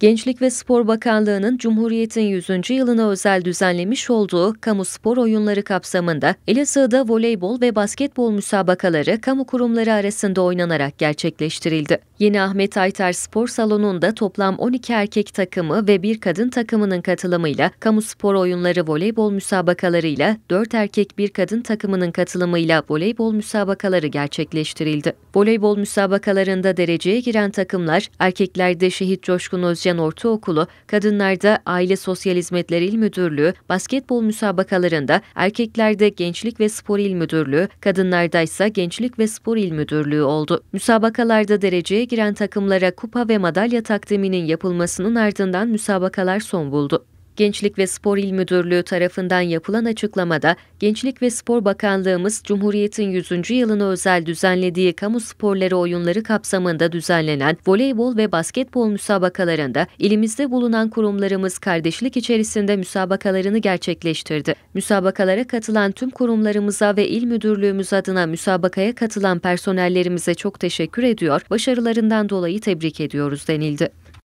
Gençlik ve Spor Bakanlığı'nın Cumhuriyet'in 100. yılına özel düzenlemiş olduğu kamu spor oyunları kapsamında Elazığ'da voleybol ve basketbol müsabakaları kamu kurumları arasında oynanarak gerçekleştirildi. Yeni Ahmet Aytar Spor Salonu'nda toplam 12 erkek takımı ve bir kadın takımının katılımıyla kamu spor oyunları voleybol müsabakalarıyla 4 erkek bir kadın takımının katılımıyla voleybol müsabakaları gerçekleştirildi. Voleybol müsabakalarında dereceye giren takımlar erkeklerde Şehit Coşkun Özcan Gülşen Ortaokulu, kadınlarda Aile Sosyal Hizmetler İl Müdürlüğü, basketbol müsabakalarında erkeklerde Gençlik ve Spor İl Müdürlüğü, kadınlarda ise Gençlik ve Spor İl Müdürlüğü oldu. Müsabakalarda dereceye giren takımlara kupa ve madalya takdiminin yapılmasının ardından müsabakalar son buldu. Gençlik ve Spor İl Müdürlüğü tarafından yapılan açıklamada Gençlik ve Spor Bakanlığımız Cumhuriyet'in 100. yılını özel düzenlediği kamu sporları oyunları kapsamında düzenlenen voleybol ve basketbol müsabakalarında ilimizde bulunan kurumlarımız kardeşlik içerisinde müsabakalarını gerçekleştirdi. Müsabakalara katılan tüm kurumlarımıza ve il müdürlüğümüz adına müsabakaya katılan personellerimize çok teşekkür ediyor, başarılarından dolayı tebrik ediyoruz denildi.